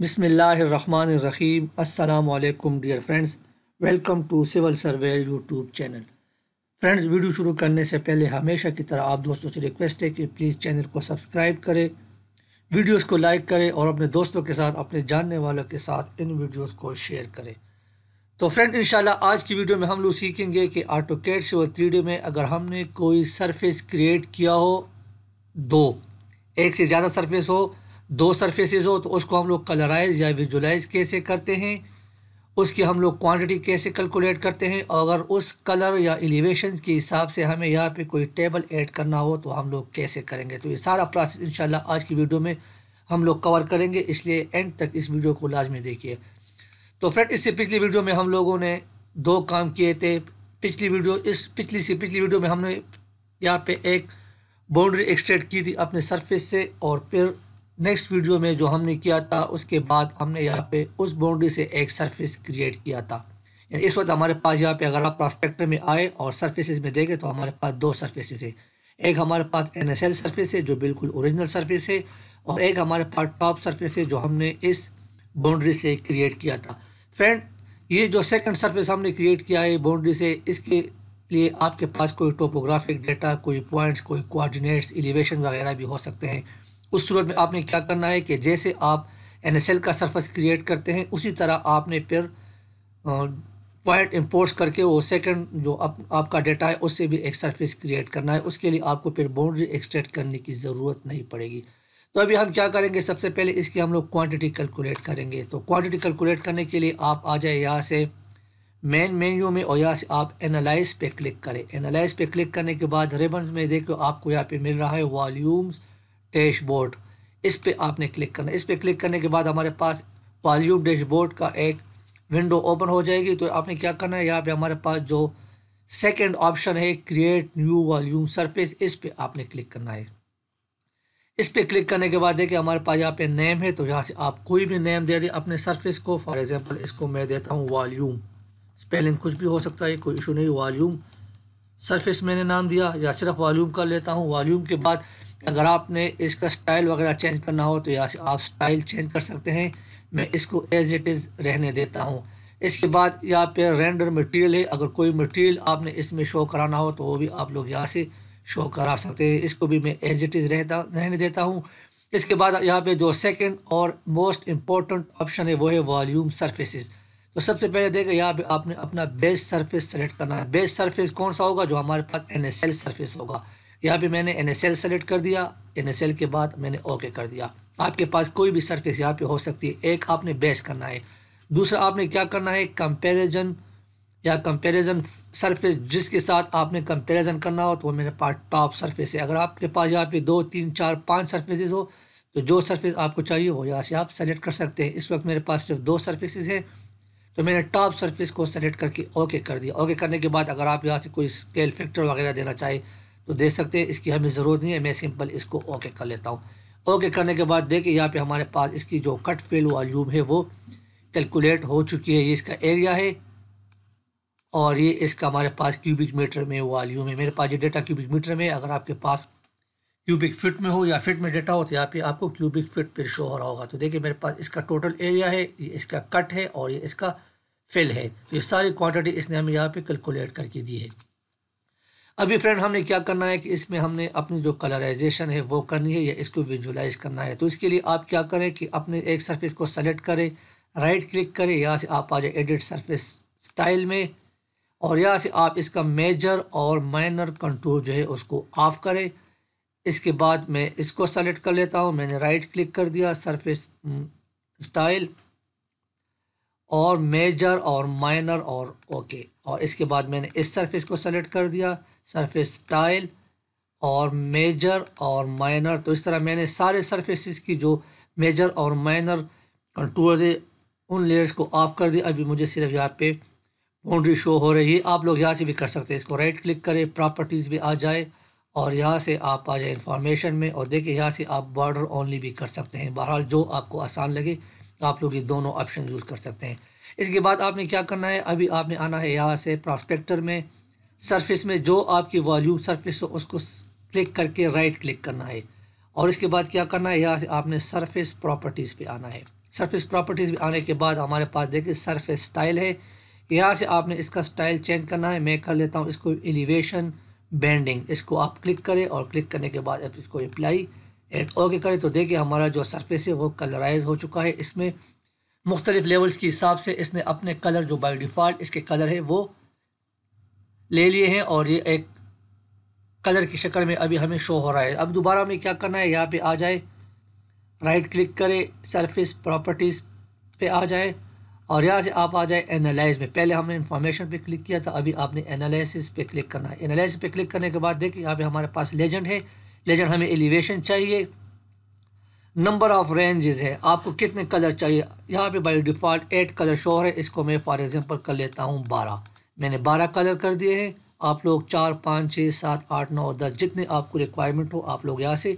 बिसमीम अल्लाम dear friends welcome to civil survey YouTube channel friends video शुरू करने से पहले हमेशा की तरह आप दोस्तों से रिक्वेस्ट है कि प्लीज़ चैनल को सब्सक्राइब करें वीडियोस को लाइक करें और अपने दोस्तों के साथ अपने जानने वालों के साथ इन वीडियोस को शेयर करें तो फ्रेंड इन आज की वीडियो में हम लोग सीखेंगे कि आटोकेट से वो थ्री में अगर हमने कोई सरफेस क्रिएट किया हो दो एक से ज़्यादा सरफेस हो दो सरफेसेस हो तो उसको हम लोग कलराइज या विजुलाइज कैसे करते हैं उसकी हम लोग क्वांटिटी कैसे कैलकुलेट करते हैं और अगर उस कलर या एलिवेशन के हिसाब से हमें यहाँ पे कोई टेबल ऐड करना हो तो हम लोग कैसे करेंगे तो ये सारा प्रोसेस इंशाल्लाह आज की वीडियो में हम लोग कवर करेंगे इसलिए एंड तक इस वीडियो को लाजमी देखिए तो फ्रेंड इससे पिछली वीडियो में हम लोगों ने दो काम किए थे पिछली वीडियो इस पिछली से पिछली वीडियो में हमने यहाँ पे एक बाउंड्री एक्सटेंड की थी अपने सरफेस से और फिर नेक्स्ट वीडियो में जो हमने किया था उसके बाद हमने यहाँ पे उस बाउंड्री से एक सरफेस क्रिएट किया था यानी इस वक्त हमारे पास यहाँ पे अगर आप प्रोस्पेक्टर में आए और सर्फेसिस में देखें तो हमारे पास दो सर्फेसिस है एक हमारे पास एन एस एल सर्फेस है जो बिल्कुल ओरिजिनल सर्फेस है और एक हमारे पास टॉप सर्फेस है जो हमने इस बाउंड्री से क्रिएट किया था फ्रेंड ये जो सेकंड सरफेस हमने क्रिएट किया है बाउंड्री से इसके लिए आपके पास कोई टोपोग्राफिक डेटा कोई पॉइंट्स कोई कोऑर्डिनेट्स एलिवेशन वगैरह भी हो सकते हैं उस सूरत में आपने क्या करना है कि जैसे आप एन एस एल का सरफेस क्रिएट करते हैं उसी तरह आपने फिर पॉइंट इम्पोर्ट्स करके वो सेकंड जो आप, आपका डेटा है उससे भी एक सरफेस क्रिएट करना है उसके लिए आपको फिर बाउंड्री एक्सटेंड करने की ज़रूरत नहीं पड़ेगी तो अभी हम क्या करेंगे सबसे पहले इसकी हम लोग क्वान्टिटी कैलकुलेट करेंगे तो क्वान्टिटी कैलकुलेट करने के लिए आप आ जाए यहाँ से मेन मेन्यू में और यहाँ से आप एनालाइज पे क्लिक करें एनालाइज पे क्लिक करने के बाद रेबन में देखो आपको यहाँ पे मिल रहा है वॉल्यूम्स डैशबोर्ड इस पर आपने क्लिक करना इस पर क्लिक करने के बाद हमारे पास वॉल्यूम डैशबोर्ड का एक विंडो ओपन हो जाएगी तो आपने क्या करना है यहाँ पे हमारे पास जो सेकंड ऑप्शन है क्रिएट न्यू वॉल्यूम सरफेस इस पर आपने क्लिक करना है इस पर क्लिक करने के बाद देखिए हमारे पास यहाँ पे नेम है तो यहाँ से आप कोई भी नेम दे दें अपने सर्फेस को फॉर एग्ज़ाम्पल इसको मैं देता हूँ वॉल्यूम स्पेलिंग कुछ भी हो सकता है कोई इशू नहीं वॉल्यूम सरफेस मैंने नाम दिया या सिर्फ वॉल्यूम कर लेता हूँ वॉल्यूम के बाद हम्म। अगर आपने इसका स्टाइल वगैरह चेंज करना हो तो यहाँ से आप स्टाइल चेंज कर सकते हैं मैं इसको एज इट इज़ रहने देता हूँ इसके बाद यहाँ पे रेंडर मटेरियल है अगर कोई मटेरियल आपने इसमें शो कराना हो तो वो भी आप लोग यहाँ से शो करा सकते हैं इसको भी मैं एज इट इज़ रहता रहने देता हूँ इसके बाद यहाँ पे जो सेकंड और मोस्ट इम्पॉर्टेंट ऑप्शन है वो है वॉल्यूम सर्फेसिस तो सबसे पहले देखें यहाँ पे आपने अपना बेस सरफेस सेलेक्ट करना है बेस सरफेस कौन सा होगा जो हमारे पास एन एस एल होगा यहाँ पे मैंने एन एस एल सेलेक्ट कर दिया एन एस एल के बाद मैंने ओके कर दिया आपके पास कोई भी सर्फेस यहाँ पे हो सकती है एक आपने बेस करना है दूसरा आपने क्या करना है कंपेरिजन या कंपेरिजन सर्फेस जिसके साथ आपने कंपेरिजन करना हो तो वो मेरे पास टॉप सर्फेस है अगर आपके पास यहाँ पे दो तीन चार पाँच सरफेसेस हो तो जो सर्फेस आपको चाहिए वो यहाँ से आप सेलेक्ट कर सकते हैं इस वक्त मेरे पास सिर्फ दो सर्फेसेस हैं तो मैंने टॉप सर्फेस को सेलेक्ट करके ओके कर दिया ओके करने के बाद अगर आप यहाँ से कोई स्केल फैक्टर वगैरह देना चाहें तो देख सकते हैं इसकी हमें ज़रूरत नहीं है मैं सिंपल इसको ओके कर लेता हूँ ओके करने के बाद देखिए यहाँ पे हमारे पास इसकी जो कट फेल वॉल्यूम है वो कैलकुलेट हो चुकी है ये इसका एरिया है और ये इसका हमारे पास क्यूबिक मीटर में वॉल्यूम है मेरे पास ये डेटा क्यूबिक मीटर में अगर आपके पास क्यूबिक फिट में हो या फिट में डेटा हो तो यहाँ पे आपको क्यूबिक फिट पर शो हो रहा होगा तो देखिए मेरे पास इसका टोटल एरिया है ये इसका कट है और ये इसका फिल है तो ये सारी क्वांटिटी इसने हमें यहाँ पे कैलकुलेट करके दी है अभी फ्रेंड हमने क्या करना है कि इसमें हमने अपनी जो कलराइजेशन है वो करनी है या इसको विजुलाइज करना है तो इसके लिए आप क्या करें कि अपने एक सरफेस को सेलेक्ट करें राइट क्लिक करें यहाँ से आप आ जाए एडिट सरफेस स्टाइल में और यहाँ से आप इसका मेजर और माइनर कंटूर जो है उसको ऑफ करें इसके बाद मैं इसको सेलेक्ट कर लेता हूँ मैंने राइट क्लिक कर दिया सरफेस स्टाइल हम्म, और मेजर और माइनर और ओके और इसके बाद मैंने इस सरफेस को सेलेक्ट कर दिया सरफेस टाइल और मेजर और माइनर तो इस तरह मैंने सारे सरफेसिस की जो मेजर और माइनर कंटूर्स उन लेयर्स को ऑफ कर दिया अभी मुझे सिर्फ यहाँ पे बाउंड्री शो हो रही है आप लोग यहाँ से भी कर सकते हैं इसको राइट क्लिक करें प्रॉपर्टीज़ भी आ जाए और यहाँ से आप आ जाए इंफॉर्मेशन में और देखिए यहाँ से आप बॉर्डर ओनली भी कर सकते हैं बहरहाल जो आपको आसान लगे आप लोग ये दोनों ऑप्शन यूज़ कर सकते हैं इसके बाद आपने क्या करना है अभी आपने आना है यहाँ से प्रॉस्पेक्टर में सरफेस में जो आपकी वॉल्यूम सरफेस हो उसको क्लिक करके राइट क्लिक करना है और इसके बाद क्या करना है यहाँ से आपने सरफेस प्रॉपर्टीज़ पे आना है सरफेस प्रॉपर्टीज़ पे आने के बाद हमारे पास देखिए सरफेस स्टाइल है यहाँ से आपने इसका स्टाइल चेंज करना है मैं कर लेता हूँ इसको एलिवेशन बेंडिंग इसको आप क्लिक करें और क्लिक करने के बाद आप इसको अप्लाई एंड ओके करें तो देखिए हमारा जो सरफेस है वो कलराइज हो चुका है इसमें मुख्तलिफ़ लेवल्स के हिसाब से इसने अपने कलर जो बाई डिफ़ॉल्ट इसके कलर है वो ले लिए हैं और ये एक कलर की शक्ल में अभी हमें शो हो रहा है अब दोबारा हमें क्या करना है यहाँ पे आ जाए राइट क्लिक करें सरफेस प्रॉपर्टीज़ पे आ जाए और यहाँ से आप आ जाए एनालाइज में पहले हमने इन्फॉर्मेशन पे क्लिक किया था अभी आपने एनालिसिस पे क्लिक करना है एनालिसिस पे क्लिक करने के बाद देखिए यहाँ पे हमारे पास लेजेंड है लेजेंड हमें एलिवेशन चाहिए नंबर ऑफ रेंजेस है आपको कितने कलर चाहिए यहाँ पे बाय डिफ़ॉल्ट एट कलर शोर है इसको मैं फॉर एग्जांपल कर लेता हूँ बारह मैंने बारह कलर कर दिए हैं आप लोग चार पाँच छः सात आठ नौ दस जितने आपको रिक्वायरमेंट हो आप लोग यहाँ से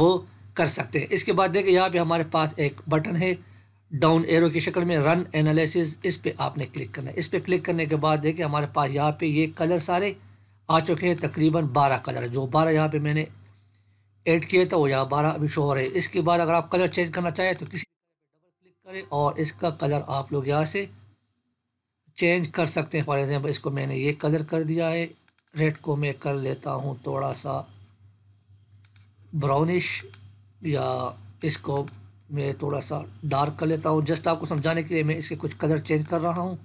वो कर सकते हैं इसके बाद देखें यहाँ पे हमारे पास एक बटन है डाउन एरो की शक्ल में रन एनालिसिस इस पर आपने क्लिक करना है इस पर क्लिक करने के बाद देखिए हमारे पास यहाँ पे ये कलर सारे आ चुके हैं तकरीबन बारह कलर जो बारह यहाँ पे मैंने ऐड किया था वो यहाँ बारह अभी शो हो रहे हैं इसके बाद अगर आप कलर चेंज करना चाहें तो किसी डबल क्लिक करें और इसका कलर आप लोग यहाँ से चेंज कर सकते हैं फॉर एग्ज़ाम्पल इसको मैंने ये कलर कर दिया है रेड को मैं कर लेता हूँ थोड़ा सा ब्राउनिश या इसको मैं थोड़ा सा डार्क कर लेता हूँ जस्ट आपको समझाने के लिए मैं इसके कुछ कलर चेंज कर रहा हूँ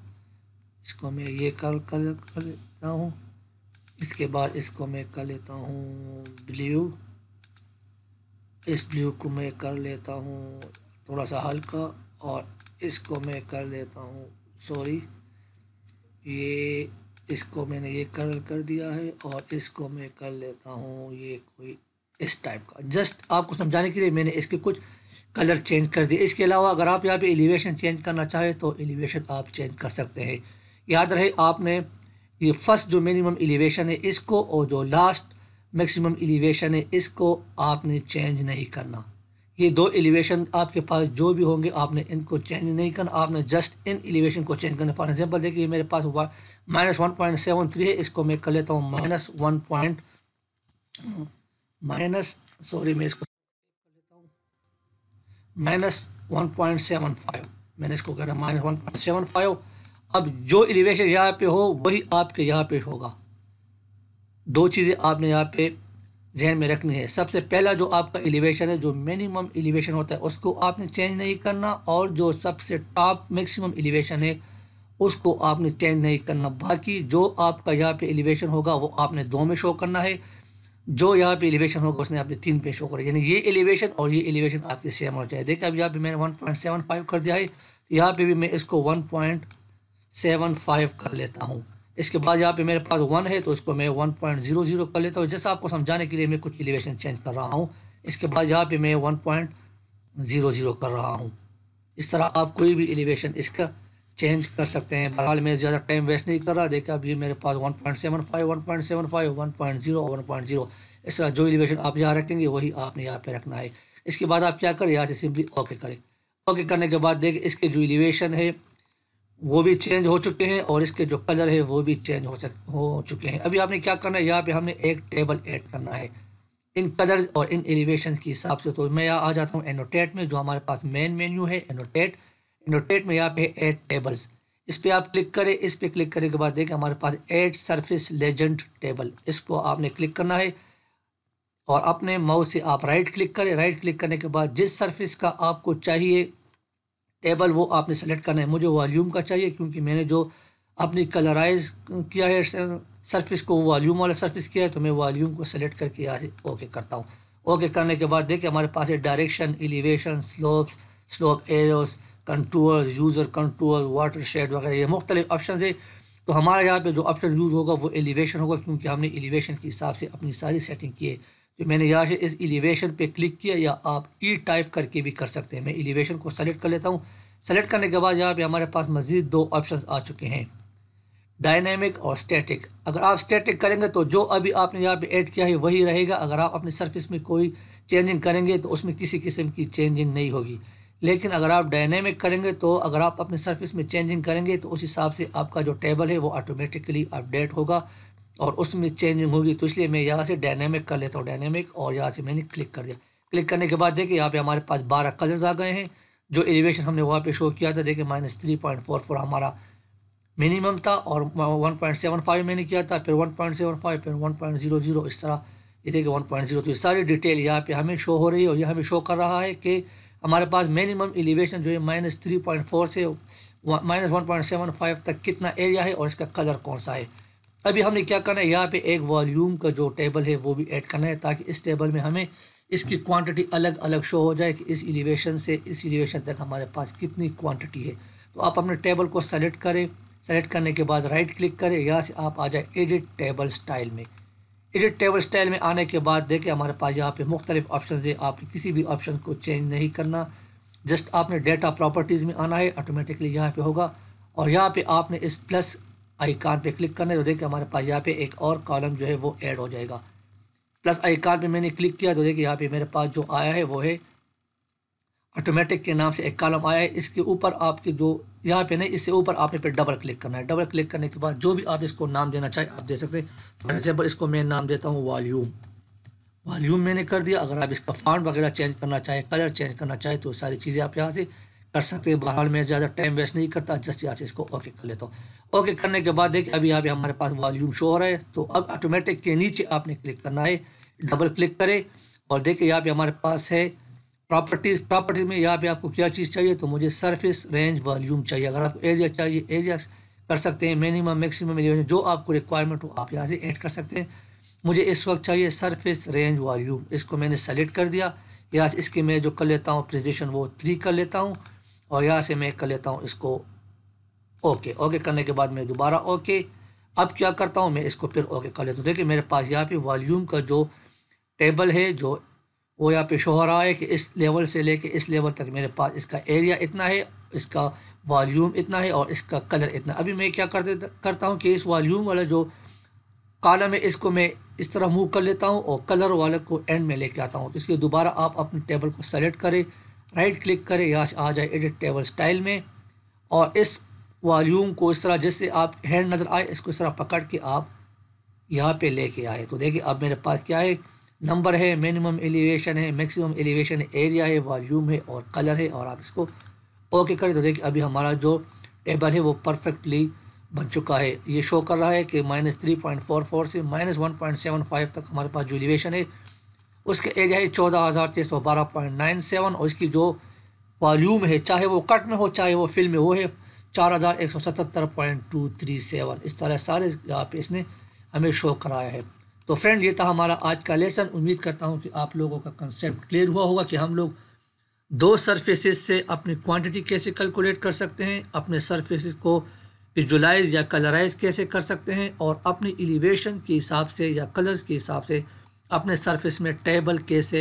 इसको मैं ये कर कलर कर लेता हूँ इसके बाद इसको मैं कर लेता हूँ ब्लू इस ब्लू को मैं कर लेता हूँ थोड़ा सा हल्का और इसको मैं कर लेता हूँ सॉरी ये इसको मैंने ये कलर कर दिया है और इसको मैं कर लेता हूँ ये कोई इस टाइप का जस्ट आपको समझाने के लिए मैंने इसके कुछ कलर चेंज कर दिए इसके अलावा अगर आप यहाँ पे एलिवेशन चेंज करना चाहें तो एलिवेशन आप चेंज कर सकते हैं याद रहे आपने ये फर्स्ट जो मिनिमम एलिवेशन है इसको और जो लास्ट मैक्सिमम एलिवेशन है इसको आपने चेंज नहीं करना ये दो एलिवेशन आपके पास जो भी होंगे आपने इनको चेंज नहीं करना आपने जस्ट इन एलिवेशन को चेंज करना फॉर एग्जाम्पल देखिए मेरे पास हुआ minus one point seven three है इसको मैं कर लेता हूँ minus one point minus sorry मैं इसको कर लेता हूँ minus one point seven five मैंने इसको कहना minus one point seven five अब जो एलिवेशन यहाँ पे हो वही आपके यहाँ पे होगा दो चीज़ें आपने यहाँ पे जहन में रखनी है सबसे पहला जो आपका एलिवेशन है जो मिनिमम एलिवेशन होता है उसको आपने चेंज नहीं करना और जो सबसे टॉप मैक्सिमम एलिवेशन है उसको आपने चेंज नहीं करना बाकी जो आपका यहाँ पे एलिवेशन होगा वो आपने दो में शो करना है जो यहाँ पे एलिवेशन होगा उसने आपने तीन पे शो करा यानी ये एलिवेशन और ये एलिवेशन आपके सेम होना चाहिए देखिए अब यहाँ पर मैंने फाइव कर दिया है यहाँ पर भी मैं इसको फाइव कर लेता हूँ इसके बाद यहाँ पे मेरे पास वन है तो इसको मैं वन पॉइंट जीरो जीरो कर लेता हूँ जैसा आपको समझाने के लिए मैं कुछ एलिवेशन चेंज कर रहा हूँ इसके बाद यहाँ पे मैं वन पॉइंट ज़ीरो ज़ीरो कर रहा हूँ इस तरह आप कोई भी एलिवेशन इसका चेंज कर सकते हैं बहरहाल मैं ज़्यादा टाइम वेस्ट नहीं कर रहा देखिए अभी ये मेरे पास one point seven five one point seven five one point zero one point zero इस तरह जो एलिवेशन आप यहाँ रखेंगे वही आपने यहाँ पे रखना है इसके बाद आप क्या करें यहाँ से सिम्पली ओके करें ओके करने के बाद देखिए इसके जो एलिवेशन है वो भी चेंज हो चुके हैं और इसके जो कलर है वो भी चेंज हो सक हो चुके हैं अभी आपने क्या करना है यहाँ पे हमने एक टेबल ऐड करना है इन कलर्स और इन एलिवेशन के हिसाब से तो मैं यहाँ आ जाता हूँ एनोटेट में जो हमारे पास मेन मेन्यू है एनोटेट एनोटेट में यहाँ पे एड टेबल्स इस पर आप क्लिक करें इस पर क्लिक करने के बाद देखें हमारे पास एड सर्फिस लेजेंड टेबल इसको आपने क्लिक करना है और अपने माउस से आप राइट क्लिक करें राइट क्लिक करने के बाद जिस सर्फिस का आपको चाहिए टेबल वो आपने सेलेक्ट करना है मुझे वॉल्यूम का चाहिए क्योंकि मैंने जो अपनी कलराइज किया है सरफेस को वॉल्यूम वाला सरफेस किया है तो मैं वॉल्यूम को सेलेक्ट करके यहाँ से ओके करता हूँ ओके करने के बाद देखिए हमारे पास है direction elevation slopes slope arrows control user control watershed वगैरह ये मुख्तलिफ ऑप्शन है तो हमारे यहाँ पे जो ऑप्शन यूज़ होगा वो एलिवेशन होगा क्योंकि हमने एलिवेशन के हिसाब से अपनी सारी सेटिंग की है जो तो मैंने यहाँ से इस एलिवेशन पे क्लिक किया या आप ई e टाइप करके भी कर सकते हैं मैं एलिवेशन को सेलेक्ट कर लेता हूँ सेलेक्ट करने के बाद यहाँ पे हमारे पास मज़ीद दो ऑप्शन आ चुके हैं डायनेमिक और स्टैटिक अगर आप स्टैटिक करेंगे तो जो अभी आपने यहाँ पे ऐड किया है वही रहेगा अगर आप अपनी सर्फिस में कोई चेंजिंग करेंगे तो उसमें किसी किस्म की चेंजिंग नहीं होगी लेकिन अगर आप डायनेमिक करेंगे तो अगर आप अपने सर्फिस में चेंजिंग करेंगे तो उस हिसाब से आपका जो टेबल है वो ऑटोमेटिकली अपडेट होगा और उसमें चेंजिंग होगी तो इसलिए मैं यहाँ से डायनेमिक कर लेता हूँ डायनेमिक और यहाँ से मैंने क्लिक कर दिया क्लिक करने के बाद देखिए यहाँ पे हमारे पास बारह कलर्स आ गए हैं जो एलिवेशन हमने वहाँ पे शो किया था देखिए minus three point four four हमारा मिनिमम था और वन पॉइंट सेवन फाइव मैंने किया था फिर वन पॉइंट सेवन फाइव फिर वन पॉइंट जीरो जीरो इस तरह ये देखिए वन पॉइंट जीरो तो ये सारी डिटेल यहाँ पे हमें शो हो रही है और यह हमें शो कर रहा है कि हमारे पास मिनिमम एलिवेशन जो है माइनस थ्री पॉइंट फोर से minus one point seven five तक कितना एरिया है और इसका कलर कौन सा है अभी हमने क्या करना है यहाँ पे एक वॉल्यूम का जो टेबल है वो भी ऐड करना है ताकि इस टेबल में हमें इसकी क्वांटिटी अलग अलग शो हो जाए कि इस एलिवेशन से इस एलिवेशन तक हमारे पास कितनी क्वांटिटी है तो आप अपने टेबल को सेलेक्ट करें सेलेक्ट करने के बाद राइट क्लिक करें यहाँ से आप आ जाए एडिट टेबल स्टाइल में एडिट टेबल स्टाइल में आने के बाद देखें हमारे पास यहाँ पर मुख्तलिफ ऑप्शन है आपने किसी भी ऑप्शन को चेंज नहीं करना जस्ट आपने डेटा प्रॉपर्टीज़ में आना है ऑटोमेटिकली यहाँ पर होगा और यहाँ पे आपने इस प्लस आइकान पे क्लिक करना है तो देखिए हमारे पास यहाँ पे एक और कॉलम जो है वो ऐड हो जाएगा प्लस आइकान पे मैंने क्लिक किया तो देखिए यहाँ पे मेरे पास जो आया है वो है ऑटोमेटिक के नाम से एक कॉलम आया है इसके ऊपर आपके जो यहाँ पे नहीं इससे ऊपर आपने पे डबल क्लिक करना है डबल क्लिक करने के बाद जो भी आप इसको नाम देना चाहें आप दे सकते हैं फॉर एग्जाम्पल इसको मैं नाम देता हूँ वॉल्यूम वॉल्यूम मैंने कर दिया अगर आप इसका फॉन्ट वगैरह चेंज करना चाहें कलर चेंज करना चाहें तो सारी चीज़ें आप यहाँ से कर सकते हैं बाहर में ज़्यादा टाइम वेस्ट नहीं करता जस्ट यहाँ से इसको ओके कर लेता हूँ ओके करने के बाद देखिए अभी यहाँ पे हमारे पास वॉल्यूम शो हो रहा है तो अब ऑटोमेटिक के नीचे आपने क्लिक करना है डबल क्लिक करें और देखिए यहाँ पे हमारे पास है प्रॉपर्टीज़ प्रॉपर्टीज़ में यहाँ पे आपको क्या चीज़ चाहिए तो मुझे सरफेस रेंज वॉल्यूम चाहिए अगर आपको एरिया चाहिए एरिया कर सकते हैं मिनिमम मैक्सिमम एरिया जो आपको रिक्वायरमेंट हो आप यहाँ से ऐड कर सकते हैं मुझे इस वक्त चाहिए सरफेस रेंज वॉल्यूम इसको मैंने सेलेक्ट कर दिया या इसके मैं जो कर लेता हूँ प्रिजिशन वो थ्री कर लेता हूँ और यहाँ से मैं कर लेता हूँ इसको ओके ओके करने के बाद मैं दोबारा ओके अब क्या करता हूँ मैं इसको फिर ओके कर लेता हूँ देखिए मेरे पास यहाँ पे वॉल्यूम का जो टेबल है जो वो यहाँ पे शो हो रहा है कि इस लेवल से लेके इस लेवल तक मेरे पास इसका एरिया इतना है इसका वॉल्यूम इतना है और इसका कलर इतना अभी मैं क्या कर देता करता हूँ कि इस वॉल्यूम वाला जो कॉलम है इसको मैं इस तरह मूव कर लेता हूँ और कलर वाले को एंड में लेके आता हूँ तो इसलिए दोबारा आप अपने टेबल को सेलेक्ट करें राइट क्लिक करें यहाँ से आ जाए एडिट टेबल स्टाइल में और इस वॉल्यूम को इस तरह जिससे आप हैंड नज़र आए इसको इस तरह पकड़ के आप यहाँ पे लेके आए तो देखिए अब मेरे पास क्या है नंबर है मिनिमम एलिवेशन है मैक्सिमम एलिवेशन है एरिया है वॉल्यूम है और कलर है और आप इसको ओके करें तो देखिए अभी हमारा जो टेबल है वो परफेक्टली बन चुका है ये शो कर रहा है कि minus three point four four से minus one point seven five तक हमारे पास जो एलिवेशन है उसके एरिया है चौदह हज़ार तीन सौ बारह पॉइंट नाइन सेवन और इसकी जो वॉल्यूम है चाहे वो कट में हो चाहे वो फिल्म में वो है चार हज़ार एक सौ सतहत्तर पॉइंट टू थ्री सेवन इस तरह सारे यहाँ पे इसने हमें शो कराया है तो फ्रेंड ये था हमारा आज का लेसन उम्मीद करता हूँ कि आप लोगों का कंसेप्ट क्लियर हुआ होगा कि हम लोग दो सरफेस से अपनी क्वान्टिटी कैसे कैलकुलेट कर सकते हैं अपने सरफेस को विजुलाइज या कलराइज कैसे कर सकते हैं और अपनी एलिवेशन के हिसाब से या कलर्स के हिसाब से अपने सर्फिस में टेबल कैसे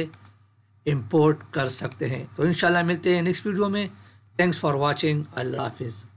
इम्पोर्ट कर सकते हैं तो इन मिलते हैं नेक्स्ट वीडियो में थैंक्स फॉर वॉचिंग अल्लाह हाफिज़